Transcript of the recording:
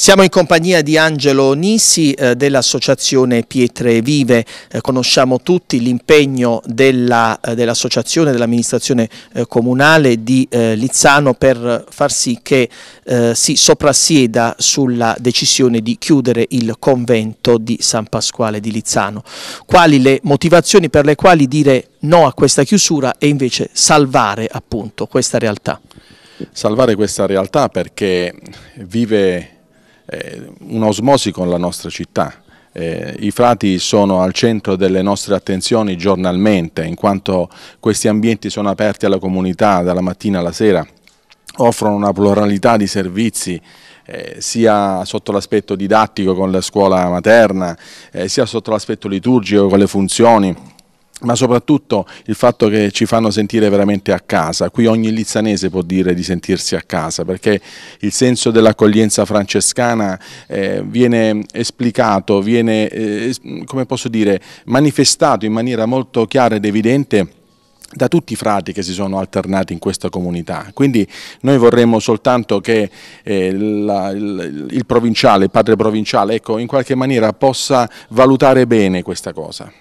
Siamo in compagnia di Angelo Nisi eh, dell'Associazione Pietre Vive, eh, conosciamo tutti l'impegno eh, dell'Associazione, eh, dell dell'amministrazione comunale di eh, Lizzano per far sì che eh, si soprassieda sulla decisione di chiudere il convento di San Pasquale di Lizzano. Quali le motivazioni per le quali dire no a questa chiusura e invece salvare appunto questa realtà? Salvare questa realtà perché vive eh, un'osmosi con la nostra città. Eh, I frati sono al centro delle nostre attenzioni giornalmente, in quanto questi ambienti sono aperti alla comunità dalla mattina alla sera, offrono una pluralità di servizi eh, sia sotto l'aspetto didattico con la scuola materna, eh, sia sotto l'aspetto liturgico con le funzioni ma soprattutto il fatto che ci fanno sentire veramente a casa. Qui ogni lizzanese può dire di sentirsi a casa, perché il senso dell'accoglienza francescana eh, viene esplicato, viene, eh, come posso dire, manifestato in maniera molto chiara ed evidente da tutti i frati che si sono alternati in questa comunità. Quindi noi vorremmo soltanto che eh, la, il, il provinciale, il padre provinciale, ecco, in qualche maniera possa valutare bene questa cosa.